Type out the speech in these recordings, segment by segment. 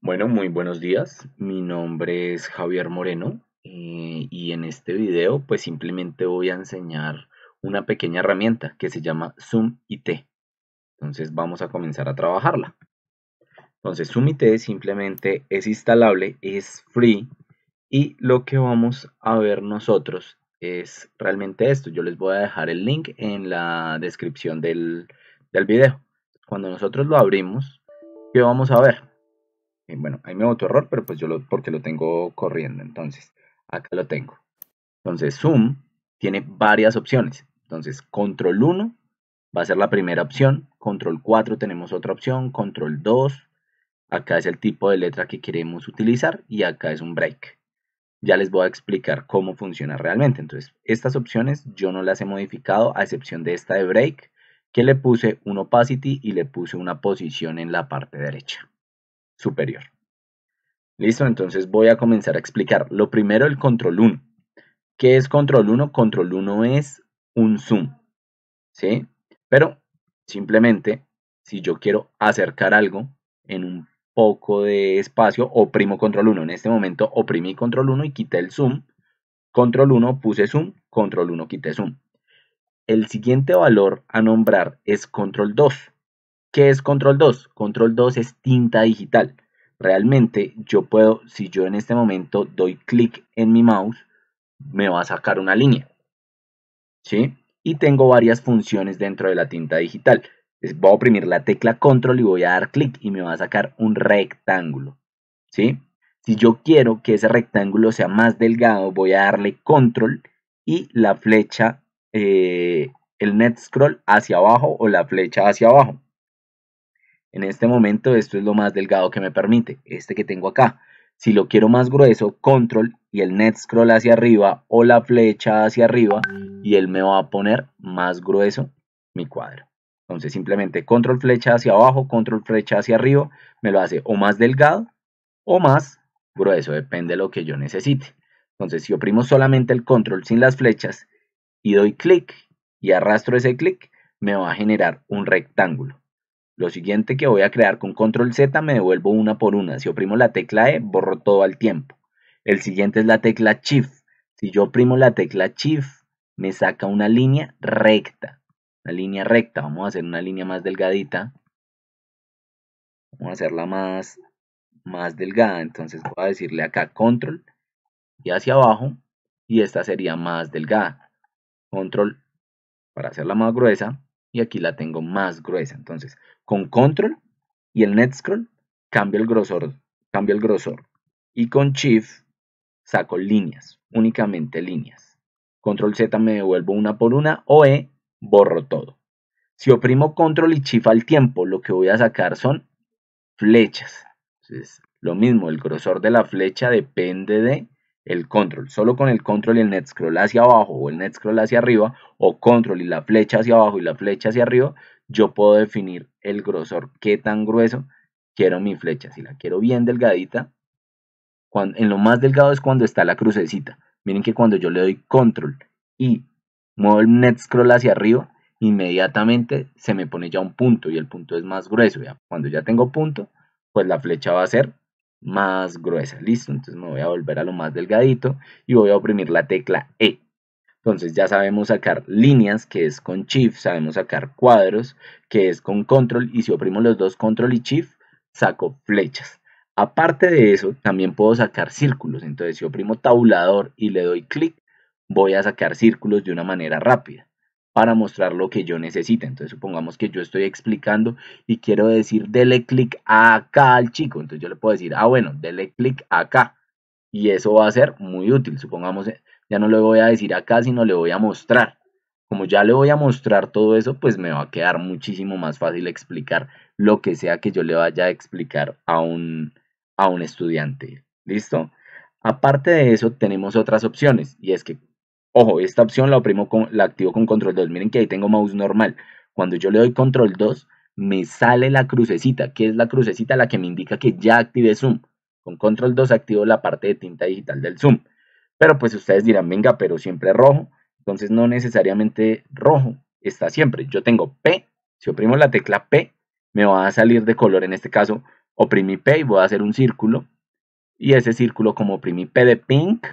Bueno, muy buenos días. Mi nombre es Javier Moreno eh, y en este video pues simplemente voy a enseñar una pequeña herramienta que se llama Zoom IT. Entonces vamos a comenzar a trabajarla. Entonces Zoom IT simplemente es instalable, es free y lo que vamos a ver nosotros es realmente esto. Yo les voy a dejar el link en la descripción del, del video. Cuando nosotros lo abrimos, ¿qué vamos a ver? bueno, ahí me otro error, pero pues yo lo, porque lo tengo corriendo, entonces, acá lo tengo. Entonces, zoom tiene varias opciones. Entonces, control 1 va a ser la primera opción, control 4 tenemos otra opción, control 2, acá es el tipo de letra que queremos utilizar y acá es un break. Ya les voy a explicar cómo funciona realmente. Entonces, estas opciones yo no las he modificado a excepción de esta de break, que le puse un opacity y le puse una posición en la parte derecha superior. Listo, entonces voy a comenzar a explicar. Lo primero, el control 1. ¿Qué es control 1? Control 1 es un zoom. ¿Sí? Pero simplemente, si yo quiero acercar algo en un poco de espacio, oprimo control 1. En este momento oprimí control 1 y quité el zoom. Control 1 puse zoom, control 1 quité zoom. El siguiente valor a nombrar es control 2 es Control 2? Control 2 es tinta digital. Realmente yo puedo, si yo en este momento doy clic en mi mouse, me va a sacar una línea. ¿Sí? Y tengo varias funciones dentro de la tinta digital. Voy a oprimir la tecla control y voy a dar clic y me va a sacar un rectángulo. ¿Sí? Si yo quiero que ese rectángulo sea más delgado, voy a darle control y la flecha, eh, el net scroll hacia abajo o la flecha hacia abajo. En este momento esto es lo más delgado que me permite, este que tengo acá. Si lo quiero más grueso, control y el net scroll hacia arriba o la flecha hacia arriba y él me va a poner más grueso mi cuadro. Entonces simplemente control flecha hacia abajo, control flecha hacia arriba, me lo hace o más delgado o más grueso, depende de lo que yo necesite. Entonces si oprimo solamente el control sin las flechas y doy clic y arrastro ese clic, me va a generar un rectángulo. Lo siguiente que voy a crear con control Z me devuelvo una por una. Si oprimo la tecla E, borro todo al tiempo. El siguiente es la tecla Shift. Si yo oprimo la tecla Shift, me saca una línea recta. Una línea recta. Vamos a hacer una línea más delgadita. Vamos a hacerla más, más delgada. Entonces voy a decirle acá control y hacia abajo. Y esta sería más delgada. Control para hacerla más gruesa y aquí la tengo más gruesa. Entonces, con control y el net scroll cambio el grosor, cambio el grosor. Y con shift saco líneas, únicamente líneas. Control Z me devuelvo una por una o E borro todo. Si oprimo control y shift al tiempo, lo que voy a sacar son flechas. Entonces, lo mismo, el grosor de la flecha depende de el control, solo con el control y el net scroll hacia abajo o el net scroll hacia arriba o control y la flecha hacia abajo y la flecha hacia arriba, yo puedo definir el grosor, qué tan grueso quiero mi flecha. Si la quiero bien delgadita, cuando, en lo más delgado es cuando está la crucecita. Miren que cuando yo le doy control y muevo el net scroll hacia arriba, inmediatamente se me pone ya un punto y el punto es más grueso. Cuando ya tengo punto, pues la flecha va a ser más gruesa. Listo, entonces me voy a volver a lo más delgadito y voy a oprimir la tecla E. Entonces ya sabemos sacar líneas, que es con Shift, sabemos sacar cuadros, que es con Control, y si oprimo los dos Control y Shift, saco flechas. Aparte de eso, también puedo sacar círculos. Entonces si oprimo tabulador y le doy clic, voy a sacar círculos de una manera rápida para mostrar lo que yo necesite. Entonces supongamos que yo estoy explicando y quiero decir, dele clic acá al chico. Entonces yo le puedo decir, ah, bueno, dele clic acá. Y eso va a ser muy útil. Supongamos, eh, ya no le voy a decir acá, sino le voy a mostrar. Como ya le voy a mostrar todo eso, pues me va a quedar muchísimo más fácil explicar lo que sea que yo le vaya a explicar a un, a un estudiante. ¿Listo? Aparte de eso, tenemos otras opciones y es que Ojo, esta opción la, oprimo con, la activo con control 2. Miren que ahí tengo mouse normal. Cuando yo le doy control 2, me sale la crucecita. que es la crucecita? La que me indica que ya activé Zoom. Con control 2 activo la parte de tinta digital del Zoom. Pero pues ustedes dirán, venga, pero siempre rojo. Entonces no necesariamente rojo está siempre. Yo tengo P. Si oprimo la tecla P, me va a salir de color. En este caso, oprimí P y voy a hacer un círculo. Y ese círculo, como oprimí P de pink,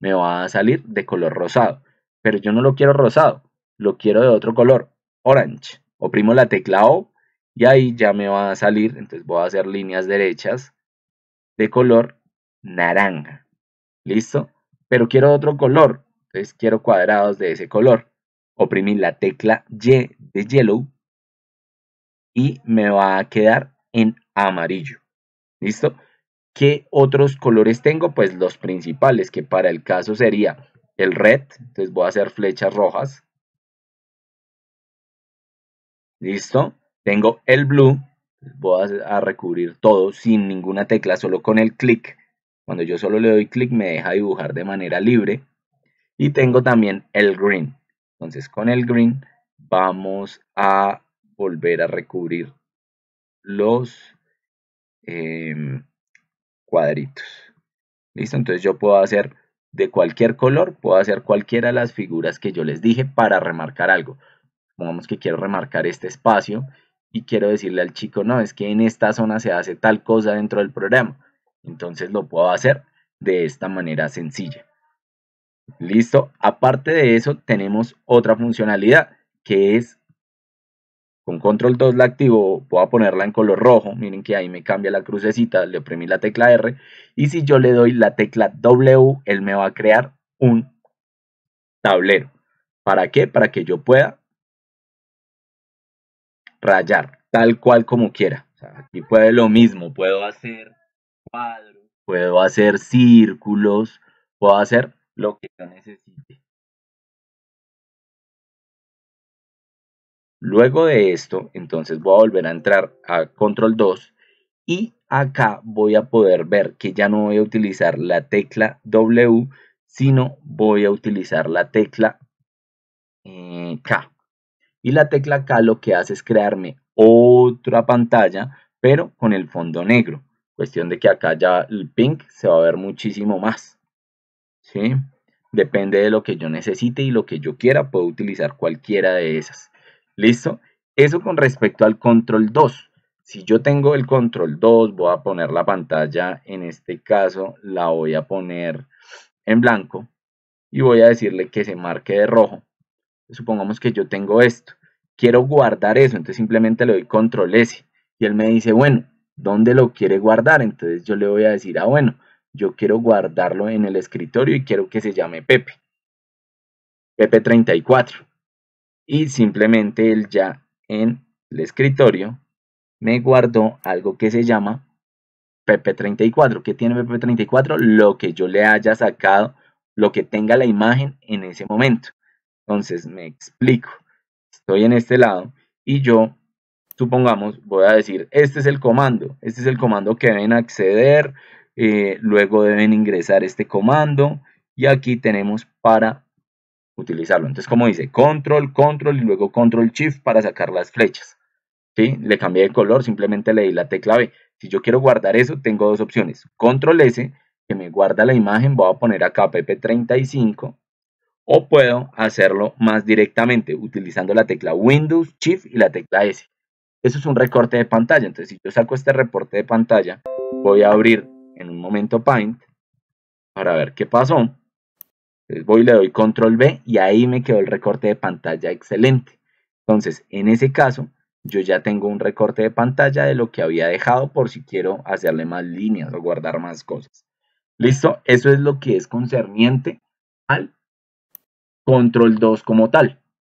me va a salir de color rosado. Pero yo no lo quiero rosado, lo quiero de otro color, orange. Oprimo la tecla O y ahí ya me va a salir, entonces voy a hacer líneas derechas de color naranja. ¿Listo? Pero quiero otro color, entonces quiero cuadrados de ese color. Oprimí la tecla Y de yellow y me va a quedar en amarillo. ¿Listo? ¿Qué otros colores tengo? Pues los principales, que para el caso sería el red, entonces voy a hacer flechas rojas. Listo. Tengo el blue, voy a recubrir todo sin ninguna tecla, solo con el clic. Cuando yo solo le doy clic me deja dibujar de manera libre. Y tengo también el green. Entonces con el green vamos a volver a recubrir los... Em, cuadritos. ¿Listo? Entonces yo puedo hacer de cualquier color, puedo hacer cualquiera de las figuras que yo les dije para remarcar algo. Vamos que quiero remarcar este espacio y quiero decirle al chico, no, es que en esta zona se hace tal cosa dentro del programa. Entonces lo puedo hacer de esta manera sencilla. Listo. Aparte de eso, tenemos otra funcionalidad que es con control 2 la activo, puedo ponerla en color rojo, miren que ahí me cambia la crucecita, le oprimí la tecla R y si yo le doy la tecla W, él me va a crear un tablero. ¿Para qué? Para que yo pueda rayar tal cual como quiera. aquí puede lo mismo, puedo hacer cuadros, puedo hacer círculos, puedo hacer lo que yo necesite. Luego de esto, entonces voy a volver a entrar a control 2 y acá voy a poder ver que ya no voy a utilizar la tecla W, sino voy a utilizar la tecla eh, K. Y la tecla K lo que hace es crearme otra pantalla, pero con el fondo negro. Cuestión de que acá ya el pink se va a ver muchísimo más. ¿sí? Depende de lo que yo necesite y lo que yo quiera, puedo utilizar cualquiera de esas. ¿Listo? Eso con respecto al control 2. Si yo tengo el control 2, voy a poner la pantalla, en este caso la voy a poner en blanco y voy a decirle que se marque de rojo. Supongamos que yo tengo esto, quiero guardar eso, entonces simplemente le doy control S y él me dice, bueno, ¿dónde lo quiere guardar? Entonces yo le voy a decir, ah, bueno, yo quiero guardarlo en el escritorio y quiero que se llame Pepe. Pepe 34 y simplemente él ya en el escritorio me guardó algo que se llama PP34. ¿Qué tiene PP34? Lo que yo le haya sacado, lo que tenga la imagen en ese momento. Entonces me explico. Estoy en este lado y yo, supongamos, voy a decir, este es el comando. Este es el comando que deben acceder. Eh, luego deben ingresar este comando. Y aquí tenemos para utilizarlo. Entonces, como dice, control, control y luego control shift para sacar las flechas. ¿Sí? Le cambié de color, simplemente le di la tecla B. Si yo quiero guardar eso, tengo dos opciones. Control S, que me guarda la imagen, voy a poner acá PP35. O puedo hacerlo más directamente, utilizando la tecla Windows, Shift y la tecla S. Eso es un recorte de pantalla. Entonces, si yo saco este reporte de pantalla, voy a abrir en un momento Paint para ver qué pasó voy y le doy control B y ahí me quedó el recorte de pantalla excelente. Entonces, en ese caso, yo ya tengo un recorte de pantalla de lo que había dejado por si quiero hacerle más líneas o guardar más cosas. ¿Listo? Eso es lo que es concerniente al control 2 como tal.